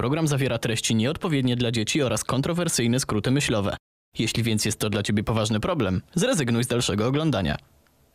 Program zawiera treści nieodpowiednie dla dzieci oraz kontrowersyjne skróty myślowe. Jeśli więc jest to dla Ciebie poważny problem, zrezygnuj z dalszego oglądania.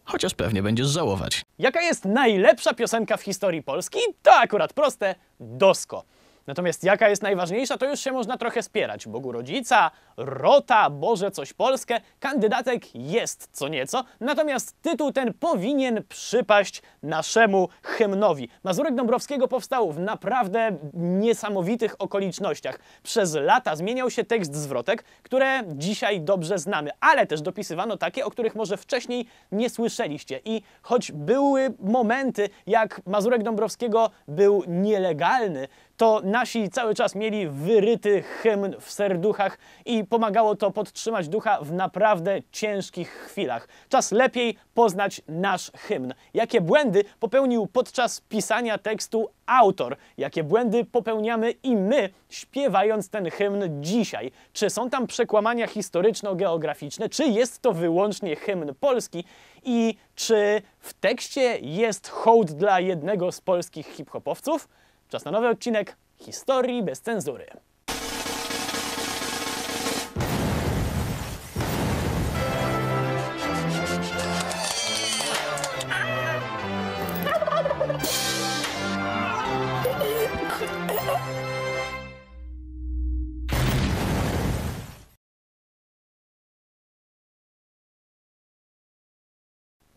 Chociaż pewnie będziesz żałować. Jaka jest najlepsza piosenka w historii Polski? To akurat proste, Dosko. Natomiast jaka jest najważniejsza, to już się można trochę spierać. Bogu rodzica, rota, Boże coś Polskę, kandydatek jest co nieco, natomiast tytuł ten powinien przypaść naszemu hymnowi. Mazurek Dąbrowskiego powstał w naprawdę niesamowitych okolicznościach. Przez lata zmieniał się tekst zwrotek, które dzisiaj dobrze znamy, ale też dopisywano takie, o których może wcześniej nie słyszeliście. I choć były momenty, jak Mazurek Dąbrowskiego był nielegalny, to nasi cały czas mieli wyryty hymn w serduchach i pomagało to podtrzymać ducha w naprawdę ciężkich chwilach. Czas lepiej poznać nasz hymn. Jakie błędy popełnił podczas pisania tekstu autor? Jakie błędy popełniamy i my, śpiewając ten hymn dzisiaj? Czy są tam przekłamania historyczno-geograficzne? Czy jest to wyłącznie hymn polski? I czy w tekście jest hołd dla jednego z polskich hip-hopowców? Czas na nowy odcinek historii bez cenzury.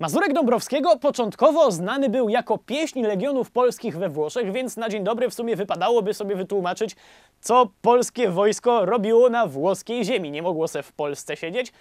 Mazurek Dąbrowskiego początkowo znany był jako pieśń Legionów Polskich we Włoszech, więc na dzień dobry w sumie wypadałoby sobie wytłumaczyć, co polskie wojsko robiło na włoskiej ziemi. Nie mogło se w Polsce siedzieć,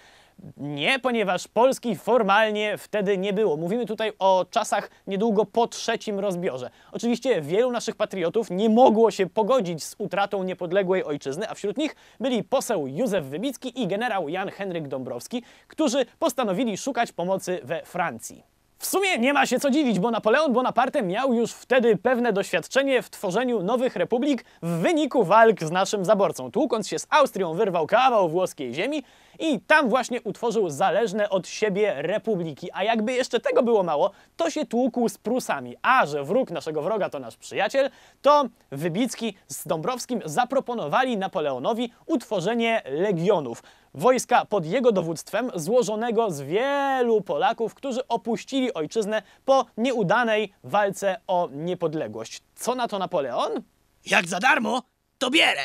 nie, ponieważ Polski formalnie wtedy nie było. Mówimy tutaj o czasach niedługo po trzecim rozbiorze. Oczywiście wielu naszych patriotów nie mogło się pogodzić z utratą niepodległej ojczyzny, a wśród nich byli poseł Józef Wybicki i generał Jan Henryk Dąbrowski, którzy postanowili szukać pomocy we Francji. W sumie nie ma się co dziwić, bo Napoleon Bonaparte miał już wtedy pewne doświadczenie w tworzeniu nowych republik w wyniku walk z naszym zaborcą. Tłukąc się z Austrią wyrwał kawał włoskiej ziemi i tam właśnie utworzył zależne od siebie republiki. A jakby jeszcze tego było mało, to się tłukł z Prusami. A że wróg naszego wroga to nasz przyjaciel, to Wybicki z Dąbrowskim zaproponowali Napoleonowi utworzenie legionów wojska pod jego dowództwem, złożonego z wielu Polaków, którzy opuścili ojczyznę po nieudanej walce o niepodległość. Co na to Napoleon? Jak za darmo, to bierę!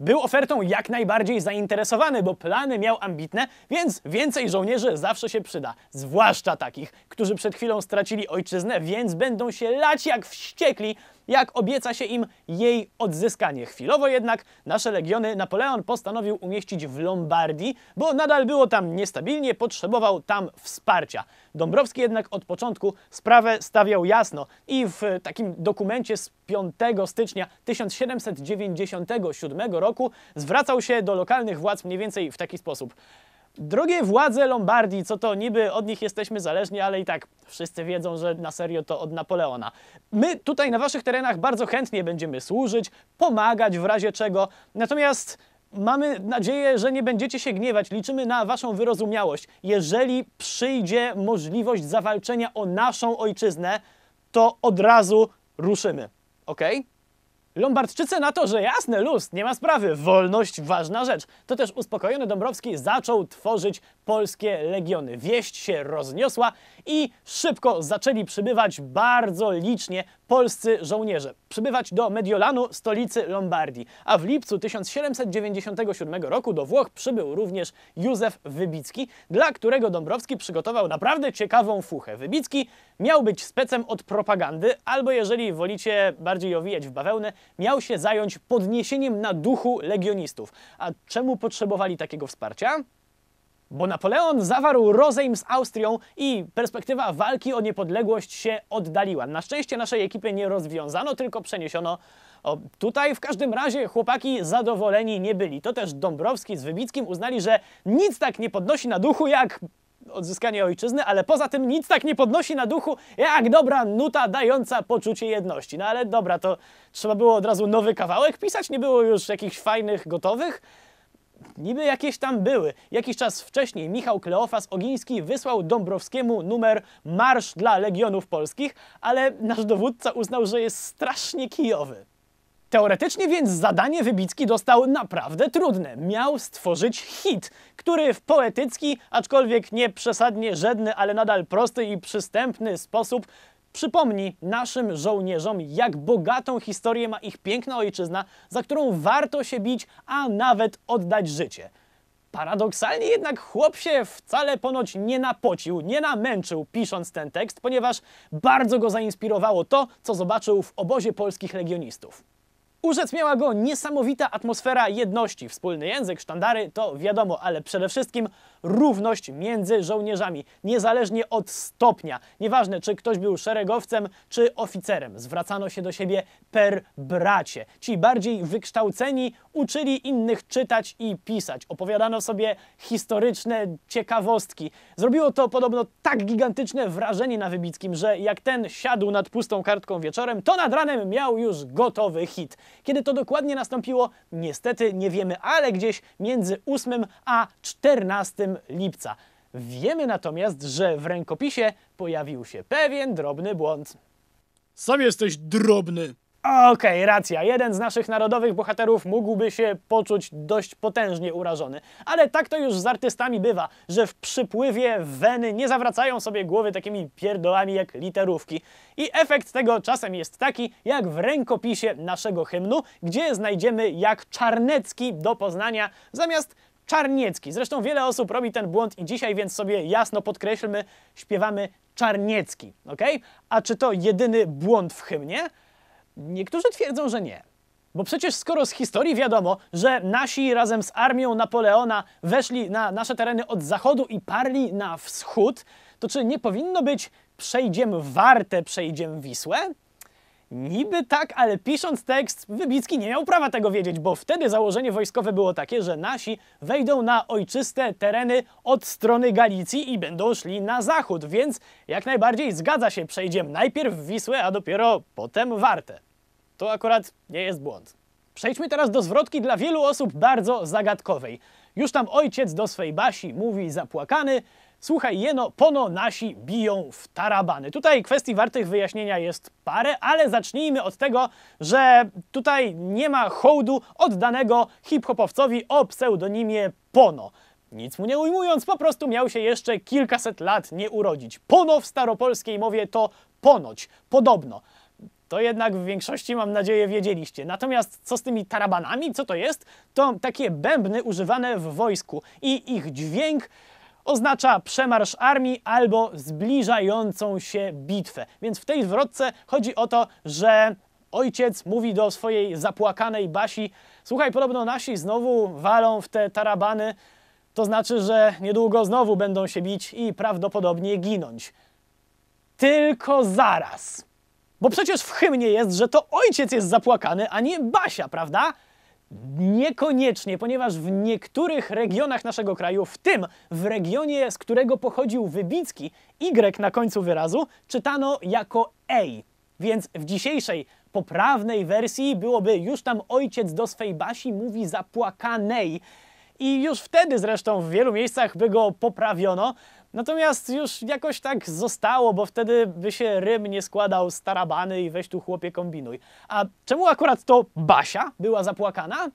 Był ofertą jak najbardziej zainteresowany, bo plany miał ambitne, więc więcej żołnierzy zawsze się przyda. Zwłaszcza takich, którzy przed chwilą stracili ojczyznę, więc będą się lać jak wściekli, jak obieca się im jej odzyskanie. Chwilowo jednak nasze legiony Napoleon postanowił umieścić w Lombardii, bo nadal było tam niestabilnie, potrzebował tam wsparcia. Dąbrowski jednak od początku sprawę stawiał jasno i w takim dokumencie z 5 stycznia 1797 roku zwracał się do lokalnych władz mniej więcej w taki sposób. Drogie władze Lombardii, co to niby od nich jesteśmy zależni, ale i tak wszyscy wiedzą, że na serio to od Napoleona. My tutaj na waszych terenach bardzo chętnie będziemy służyć, pomagać w razie czego, natomiast mamy nadzieję, że nie będziecie się gniewać. Liczymy na waszą wyrozumiałość. Jeżeli przyjdzie możliwość zawalczenia o naszą ojczyznę, to od razu ruszymy. Okej? Okay? Lombardczycy na to, że jasne, luz, nie ma sprawy, wolność ważna rzecz. To też uspokojony Dąbrowski zaczął tworzyć polskie legiony. Wieść się rozniosła i szybko zaczęli przybywać bardzo licznie polscy żołnierze przybywać do Mediolanu, stolicy Lombardii, a w lipcu 1797 roku do Włoch przybył również Józef Wybicki, dla którego Dąbrowski przygotował naprawdę ciekawą fuchę. Wybicki miał być specem od propagandy, albo jeżeli wolicie bardziej owijać w bawełnę, miał się zająć podniesieniem na duchu legionistów. A czemu potrzebowali takiego wsparcia? Bo Napoleon zawarł rozejm z Austrią i perspektywa walki o niepodległość się oddaliła. Na szczęście naszej ekipy nie rozwiązano, tylko przeniesiono o, tutaj w każdym razie chłopaki zadowoleni nie byli. To też Dąbrowski z Wybickim uznali, że nic tak nie podnosi na duchu jak odzyskanie ojczyzny, ale poza tym nic tak nie podnosi na duchu jak dobra nuta dająca poczucie jedności. No ale dobra, to trzeba było od razu nowy kawałek pisać, nie było już jakichś fajnych, gotowych niby jakieś tam były. Jakiś czas wcześniej Michał Kleofas Ogiński wysłał Dąbrowskiemu numer Marsz dla Legionów Polskich, ale nasz dowódca uznał, że jest strasznie kijowy. Teoretycznie więc zadanie Wybicki dostał naprawdę trudne. Miał stworzyć hit, który w poetycki, aczkolwiek nie przesadnie żedny, ale nadal prosty i przystępny sposób Przypomni naszym żołnierzom, jak bogatą historię ma ich piękna ojczyzna, za którą warto się bić, a nawet oddać życie. Paradoksalnie jednak chłop się wcale ponoć nie napocił, nie namęczył pisząc ten tekst, ponieważ bardzo go zainspirowało to, co zobaczył w obozie polskich legionistów. Urzec miała go niesamowita atmosfera jedności, wspólny język, sztandary, to wiadomo, ale przede wszystkim równość między żołnierzami, niezależnie od stopnia. Nieważne, czy ktoś był szeregowcem, czy oficerem. Zwracano się do siebie per bracie. Ci bardziej wykształceni uczyli innych czytać i pisać. Opowiadano sobie historyczne ciekawostki. Zrobiło to podobno tak gigantyczne wrażenie na Wybickim, że jak ten siadł nad pustą kartką wieczorem, to nad ranem miał już gotowy hit. Kiedy to dokładnie nastąpiło, niestety nie wiemy, ale gdzieś między 8 a 14 lipca. Wiemy natomiast, że w rękopisie pojawił się pewien drobny błąd. Sam jesteś drobny. Okej, okay, racja. Jeden z naszych narodowych bohaterów mógłby się poczuć dość potężnie urażony. Ale tak to już z artystami bywa, że w przypływie weny nie zawracają sobie głowy takimi pierdołami jak literówki. I efekt tego czasem jest taki, jak w rękopisie naszego hymnu, gdzie znajdziemy jak Czarnecki do Poznania zamiast Czarniecki. Zresztą wiele osób robi ten błąd i dzisiaj, więc sobie jasno podkreślmy, śpiewamy Czarniecki, ok? A czy to jedyny błąd w hymnie? Niektórzy twierdzą, że nie. Bo przecież skoro z historii wiadomo, że nasi razem z armią Napoleona weszli na nasze tereny od zachodu i parli na wschód, to czy nie powinno być przejdziem warte, przejdziem Wisłę? Niby tak, ale pisząc tekst, Wybicki nie miał prawa tego wiedzieć, bo wtedy założenie wojskowe było takie, że nasi wejdą na ojczyste tereny od strony Galicji i będą szli na zachód, więc jak najbardziej zgadza się, przejdziemy najpierw Wisłę, a dopiero potem Wartę. To akurat nie jest błąd. Przejdźmy teraz do zwrotki dla wielu osób bardzo zagadkowej. Już tam ojciec do swej Basi mówi zapłakany – Słuchaj, jeno, pono nasi biją w tarabany. Tutaj kwestii wartych wyjaśnienia jest parę, ale zacznijmy od tego, że tutaj nie ma hołdu oddanego hip-hopowcowi o pseudonimie Pono. Nic mu nie ujmując, po prostu miał się jeszcze kilkaset lat nie urodzić. Pono w staropolskiej mowie to ponoć, podobno. To jednak w większości, mam nadzieję, wiedzieliście. Natomiast co z tymi tarabanami, co to jest? To takie bębny używane w wojsku i ich dźwięk oznacza przemarsz armii albo zbliżającą się bitwę. Więc w tej zwrotce chodzi o to, że ojciec mówi do swojej zapłakanej Basi słuchaj, podobno nasi znowu walą w te tarabany, to znaczy, że niedługo znowu będą się bić i prawdopodobnie ginąć. Tylko zaraz. Bo przecież w hymnie jest, że to ojciec jest zapłakany, a nie Basia, prawda? Niekoniecznie, ponieważ w niektórych regionach naszego kraju, w tym w regionie, z którego pochodził Wybicki, Y na końcu wyrazu czytano jako EJ. Więc w dzisiejszej poprawnej wersji byłoby już tam ojciec do swej Basi mówi zapłakanej, i już wtedy zresztą w wielu miejscach by go poprawiono, Natomiast już jakoś tak zostało, bo wtedy by się rym nie składał z tarabany i weź tu chłopie kombinuj. A czemu akurat to Basia była zapłakana?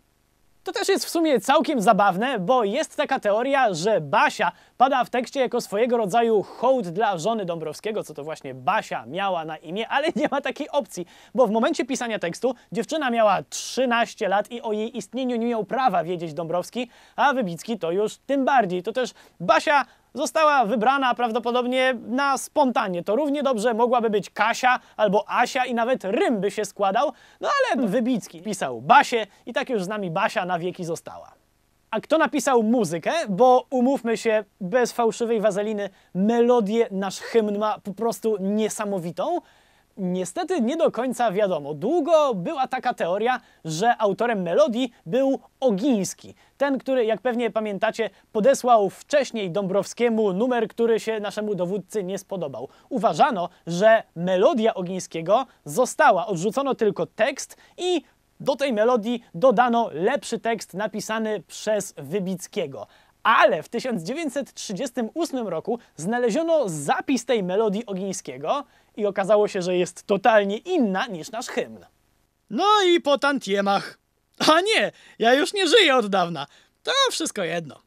To też jest w sumie całkiem zabawne, bo jest taka teoria, że Basia pada w tekście jako swojego rodzaju hołd dla żony Dąbrowskiego, co to właśnie Basia miała na imię, ale nie ma takiej opcji, bo w momencie pisania tekstu dziewczyna miała 13 lat i o jej istnieniu nie miał prawa wiedzieć Dąbrowski, a Wybicki to już tym bardziej. To też Basia Została wybrana prawdopodobnie na spontanie. To równie dobrze mogłaby być Kasia albo Asia i nawet rym by się składał, no ale Wybicki pisał Basie i tak już z nami Basia na wieki została. A kto napisał muzykę? Bo umówmy się, bez fałszywej wazeliny, melodię nasz hymn ma po prostu niesamowitą. Niestety nie do końca wiadomo. Długo była taka teoria, że autorem melodii był Ogiński. Ten, który, jak pewnie pamiętacie, podesłał wcześniej Dąbrowskiemu numer, który się naszemu dowódcy nie spodobał. Uważano, że melodia Ogińskiego została, odrzucono tylko tekst i do tej melodii dodano lepszy tekst napisany przez Wybickiego. Ale w 1938 roku znaleziono zapis tej melodii Ogińskiego i okazało się, że jest totalnie inna niż nasz hymn. No i po tantiemach. A nie, ja już nie żyję od dawna. To wszystko jedno.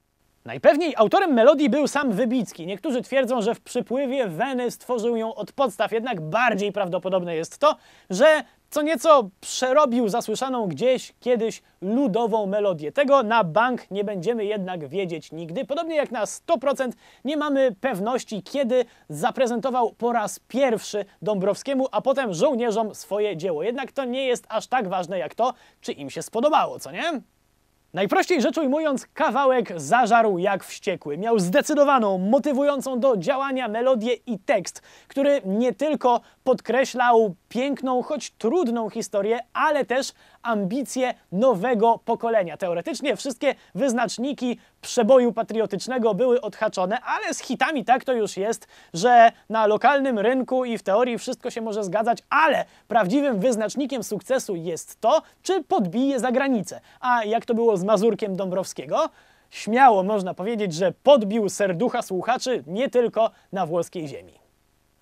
Najpewniej autorem melodii był sam Wybicki. Niektórzy twierdzą, że w przypływie Weny stworzył ją od podstaw, jednak bardziej prawdopodobne jest to, że co nieco przerobił zasłyszaną gdzieś kiedyś ludową melodię. Tego na bank nie będziemy jednak wiedzieć nigdy. Podobnie jak na 100% nie mamy pewności, kiedy zaprezentował po raz pierwszy Dąbrowskiemu, a potem żołnierzom swoje dzieło. Jednak to nie jest aż tak ważne jak to, czy im się spodobało, co nie? Najprościej rzecz ujmując, kawałek zażarł jak wściekły. Miał zdecydowaną, motywującą do działania melodię i tekst, który nie tylko podkreślał piękną, choć trudną historię, ale też ambicje nowego pokolenia. Teoretycznie wszystkie wyznaczniki przeboju patriotycznego były odhaczone, ale z hitami tak to już jest, że na lokalnym rynku i w teorii wszystko się może zgadzać, ale prawdziwym wyznacznikiem sukcesu jest to, czy podbije za granicę. A jak to było z Mazurkiem Dąbrowskiego? Śmiało można powiedzieć, że podbił serducha słuchaczy nie tylko na włoskiej ziemi.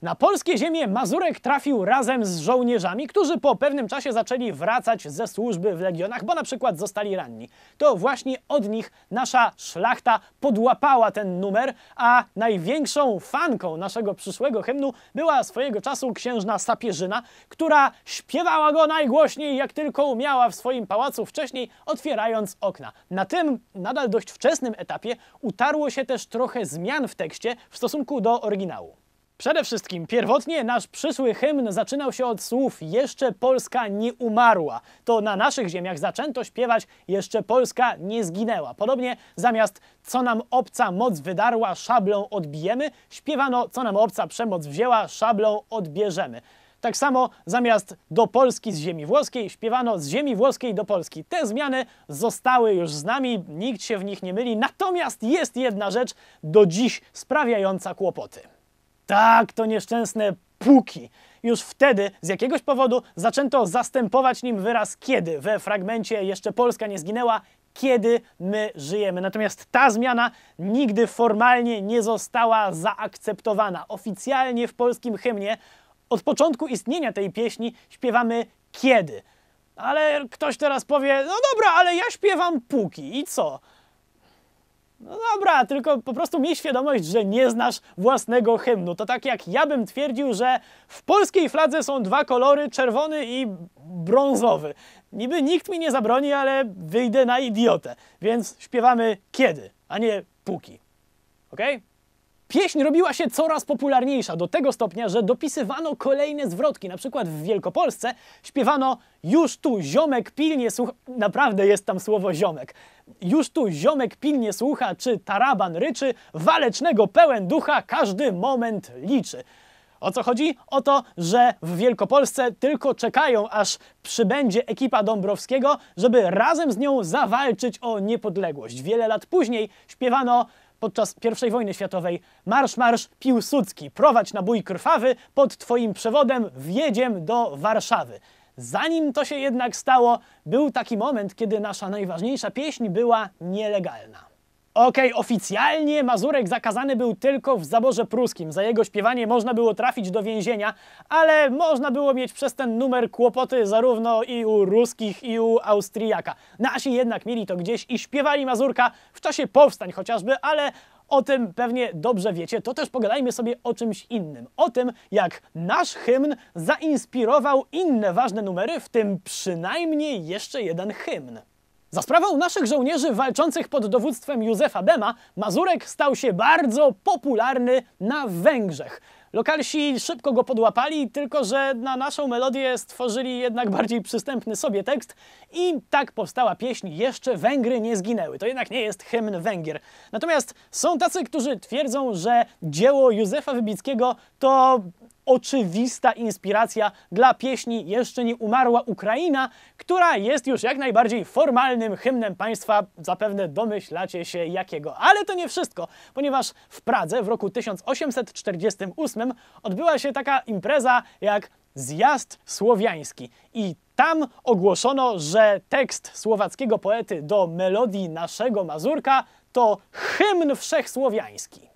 Na polskie ziemię Mazurek trafił razem z żołnierzami, którzy po pewnym czasie zaczęli wracać ze służby w legionach, bo na przykład zostali ranni. To właśnie od nich nasza szlachta podłapała ten numer, a największą fanką naszego przyszłego hymnu była swojego czasu księżna Sapierzyna, która śpiewała go najgłośniej jak tylko umiała w swoim pałacu wcześniej, otwierając okna. Na tym nadal dość wczesnym etapie utarło się też trochę zmian w tekście w stosunku do oryginału. Przede wszystkim, pierwotnie nasz przyszły hymn zaczynał się od słów Jeszcze Polska nie umarła. To na naszych ziemiach zaczęto śpiewać Jeszcze Polska nie zginęła. Podobnie zamiast Co nam obca moc wydarła, szablą odbijemy, śpiewano Co nam obca przemoc wzięła, szablą odbierzemy. Tak samo zamiast do Polski z ziemi włoskiej śpiewano z ziemi włoskiej do Polski. Te zmiany zostały już z nami, nikt się w nich nie myli. Natomiast jest jedna rzecz do dziś sprawiająca kłopoty. Tak, to nieszczęsne puki. Już wtedy z jakiegoś powodu zaczęto zastępować nim wyraz kiedy. We fragmencie jeszcze Polska nie zginęła, kiedy my żyjemy. Natomiast ta zmiana nigdy formalnie nie została zaakceptowana. Oficjalnie w polskim hymnie od początku istnienia tej pieśni śpiewamy kiedy. Ale ktoś teraz powie, no dobra, ale ja śpiewam puki i co? No dobra, tylko po prostu miej świadomość, że nie znasz własnego hymnu. To tak jak ja bym twierdził, że w polskiej fladze są dwa kolory, czerwony i brązowy. Niby nikt mi nie zabroni, ale wyjdę na idiotę. Więc śpiewamy kiedy, a nie póki. Okej? Okay? Pieśń robiła się coraz popularniejsza, do tego stopnia, że dopisywano kolejne zwrotki. Na przykład w Wielkopolsce śpiewano już tu ziomek pilnie słucha... Naprawdę jest tam słowo ziomek. Już tu ziomek pilnie słucha, czy taraban ryczy, walecznego pełen ducha, każdy moment liczy. O co chodzi? O to, że w Wielkopolsce tylko czekają, aż przybędzie ekipa Dąbrowskiego, żeby razem z nią zawalczyć o niepodległość. Wiele lat później śpiewano podczas I wojny światowej Marsz, marsz Piłsudski, prowadź na bój krwawy, pod twoim przewodem wjedziem do Warszawy. Zanim to się jednak stało, był taki moment, kiedy nasza najważniejsza pieśń była nielegalna. Okej, okay, oficjalnie Mazurek zakazany był tylko w zaborze pruskim. Za jego śpiewanie można było trafić do więzienia, ale można było mieć przez ten numer kłopoty zarówno i u ruskich, i u Austriaka. Nasi jednak mieli to gdzieś i śpiewali Mazurka w czasie powstań chociażby, ale o tym pewnie dobrze wiecie, to też pogadajmy sobie o czymś innym. O tym, jak nasz hymn zainspirował inne ważne numery, w tym przynajmniej jeszcze jeden hymn. Za sprawą naszych żołnierzy walczących pod dowództwem Józefa Bema, Mazurek stał się bardzo popularny na Węgrzech. Lokalsi szybko go podłapali, tylko że na naszą melodię stworzyli jednak bardziej przystępny sobie tekst i tak powstała pieśń Jeszcze Węgry nie zginęły. To jednak nie jest hymn Węgier. Natomiast są tacy, którzy twierdzą, że dzieło Józefa Wybickiego to oczywista inspiracja dla pieśni Jeszcze nie umarła Ukraina, która jest już jak najbardziej formalnym hymnem państwa, zapewne domyślacie się jakiego. Ale to nie wszystko, ponieważ w Pradze w roku 1848 odbyła się taka impreza jak Zjazd Słowiański i tam ogłoszono, że tekst słowackiego poety do melodii naszego Mazurka to hymn wszechsłowiański.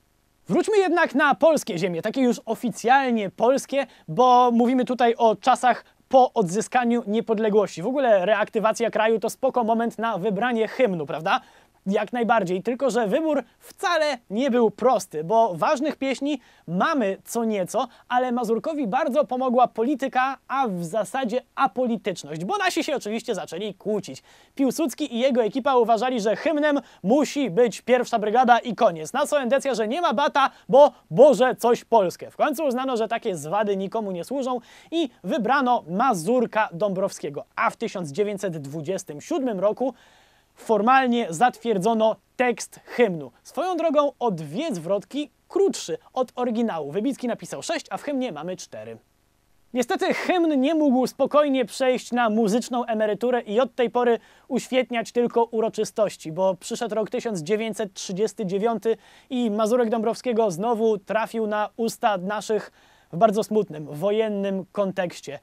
Wróćmy jednak na polskie ziemie, takie już oficjalnie polskie, bo mówimy tutaj o czasach po odzyskaniu niepodległości. W ogóle reaktywacja kraju to spoko moment na wybranie hymnu, prawda? Jak najbardziej, tylko że wybór wcale nie był prosty, bo ważnych pieśni mamy co nieco, ale Mazurkowi bardzo pomogła polityka, a w zasadzie apolityczność, bo nasi się oczywiście zaczęli kłócić. Piłsudski i jego ekipa uważali, że hymnem musi być pierwsza brygada i koniec. Na co endecja, że nie ma bata, bo Boże coś Polskie. W końcu uznano, że takie zwady nikomu nie służą i wybrano Mazurka Dąbrowskiego. A w 1927 roku formalnie zatwierdzono tekst hymnu. Swoją drogą o dwie zwrotki krótszy od oryginału. Wybicki napisał 6, a w hymnie mamy 4. Niestety hymn nie mógł spokojnie przejść na muzyczną emeryturę i od tej pory uświetniać tylko uroczystości, bo przyszedł rok 1939 i Mazurek Dąbrowskiego znowu trafił na usta naszych w bardzo smutnym, wojennym kontekście.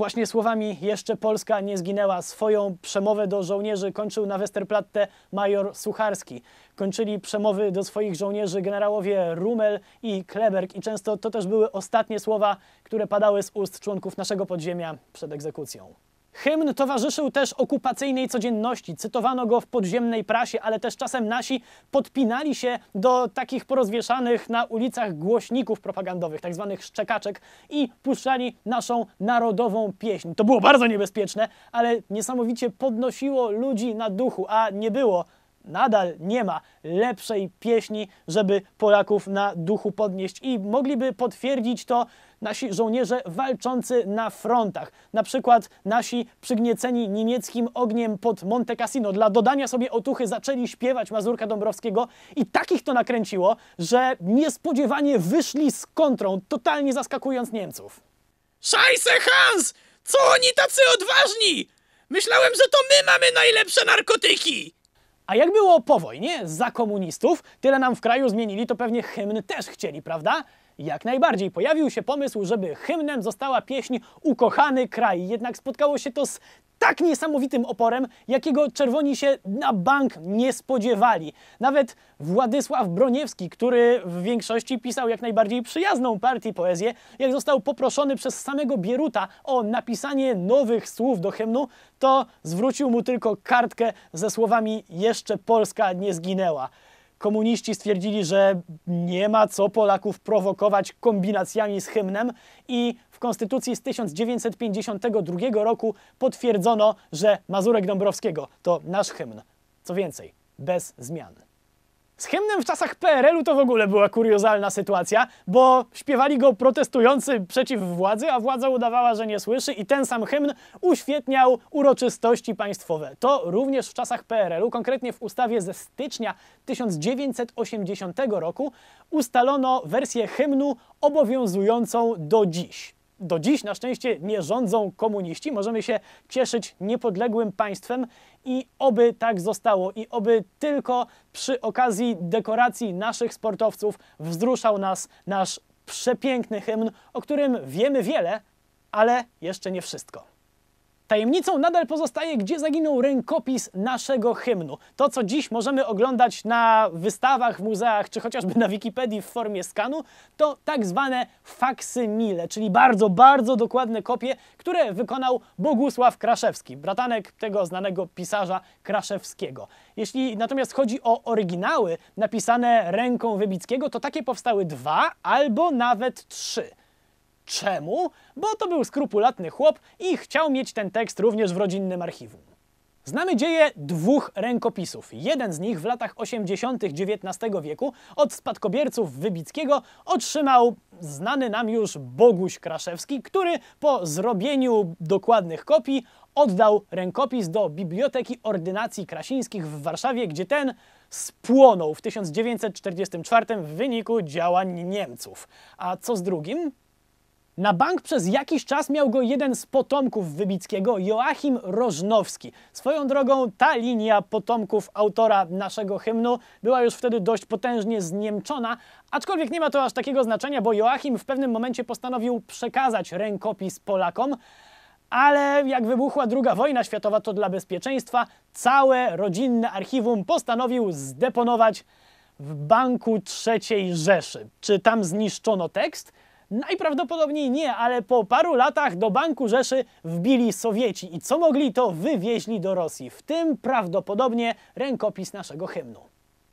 Właśnie słowami jeszcze Polska nie zginęła. Swoją przemowę do żołnierzy kończył na Westerplatte major Sucharski. Kończyli przemowy do swoich żołnierzy generałowie Rumel i Kleberg i często to też były ostatnie słowa, które padały z ust członków naszego podziemia przed egzekucją. Hymn towarzyszył też okupacyjnej codzienności. Cytowano go w podziemnej prasie, ale też czasem nasi podpinali się do takich porozwieszanych na ulicach głośników propagandowych, tak zwanych szczekaczek i puszczali naszą narodową pieśń. To było bardzo niebezpieczne, ale niesamowicie podnosiło ludzi na duchu, a nie było nadal nie ma lepszej pieśni, żeby Polaków na duchu podnieść i mogliby potwierdzić to nasi żołnierze walczący na frontach. Na przykład nasi przygnieceni niemieckim ogniem pod Monte Cassino dla dodania sobie otuchy zaczęli śpiewać Mazurka Dąbrowskiego i takich to nakręciło, że niespodziewanie wyszli z kontrą, totalnie zaskakując Niemców. Szajse Hans! Co oni tacy odważni? Myślałem, że to my mamy najlepsze narkotyki! A jak było po wojnie, za komunistów, tyle nam w kraju zmienili, to pewnie hymn też chcieli, prawda? Jak najbardziej pojawił się pomysł, żeby hymnem została pieśń Ukochany kraj, jednak spotkało się to z tak niesamowitym oporem, jakiego czerwoni się na bank nie spodziewali. Nawet Władysław Broniewski, który w większości pisał jak najbardziej przyjazną partii poezję, jak został poproszony przez samego Bieruta o napisanie nowych słów do hymnu, to zwrócił mu tylko kartkę ze słowami jeszcze Polska nie zginęła. Komuniści stwierdzili, że nie ma co Polaków prowokować kombinacjami z hymnem i w Konstytucji z 1952 roku potwierdzono, że Mazurek Dąbrowskiego to nasz hymn. Co więcej, bez zmian. Z hymnem w czasach PRL-u to w ogóle była kuriozalna sytuacja, bo śpiewali go protestujący przeciw władzy, a władza udawała, że nie słyszy i ten sam hymn uświetniał uroczystości państwowe. To również w czasach PRL-u, konkretnie w ustawie ze stycznia 1980 roku ustalono wersję hymnu obowiązującą do dziś do dziś na szczęście nie rządzą komuniści. Możemy się cieszyć niepodległym państwem i oby tak zostało i oby tylko przy okazji dekoracji naszych sportowców wzruszał nas nasz przepiękny hymn, o którym wiemy wiele, ale jeszcze nie wszystko. Tajemnicą nadal pozostaje, gdzie zaginął rękopis naszego hymnu. To, co dziś możemy oglądać na wystawach, w muzeach, czy chociażby na Wikipedii w formie skanu, to tak zwane faksymile, czyli bardzo, bardzo dokładne kopie, które wykonał Bogusław Kraszewski, bratanek tego znanego pisarza Kraszewskiego. Jeśli natomiast chodzi o oryginały napisane ręką Wybickiego, to takie powstały dwa albo nawet trzy. Czemu? Bo to był skrupulatny chłop i chciał mieć ten tekst również w rodzinnym archiwum. Znamy dzieje dwóch rękopisów. Jeden z nich w latach 80. XIX wieku od spadkobierców Wybickiego otrzymał znany nam już Boguś Kraszewski, który po zrobieniu dokładnych kopii oddał rękopis do Biblioteki Ordynacji Krasińskich w Warszawie, gdzie ten spłonął w 1944 w wyniku działań Niemców. A co z drugim? Na bank przez jakiś czas miał go jeden z potomków Wybickiego, Joachim Rożnowski. Swoją drogą ta linia potomków autora naszego hymnu była już wtedy dość potężnie zniemczona, aczkolwiek nie ma to aż takiego znaczenia, bo Joachim w pewnym momencie postanowił przekazać rękopis Polakom, ale jak wybuchła II wojna światowa, to dla bezpieczeństwa całe rodzinne archiwum postanowił zdeponować w Banku III Rzeszy. Czy tam zniszczono tekst? Najprawdopodobniej nie, ale po paru latach do Banku Rzeszy wbili Sowieci i co mogli, to wywieźli do Rosji, w tym prawdopodobnie rękopis naszego hymnu.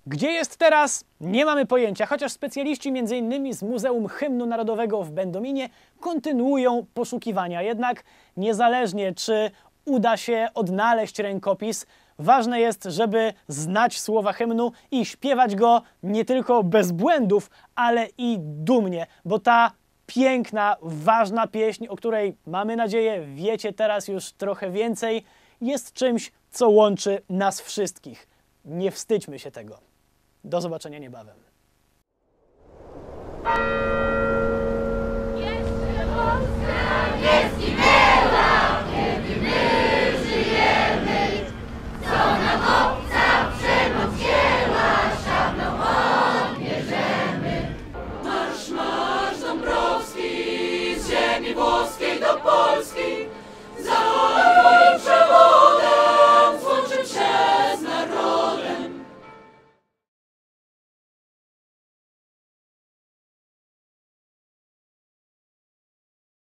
Gdzie jest teraz? Nie mamy pojęcia, chociaż specjaliści m.in. z Muzeum Hymnu Narodowego w Będominie kontynuują poszukiwania. Jednak niezależnie czy uda się odnaleźć rękopis, ważne jest, żeby znać słowa hymnu i śpiewać go nie tylko bez błędów, ale i dumnie, bo ta piękna, ważna pieśń, o której mamy nadzieję wiecie teraz już trochę więcej, jest czymś, co łączy nas wszystkich. Nie wstydźmy się tego. Do zobaczenia niebawem.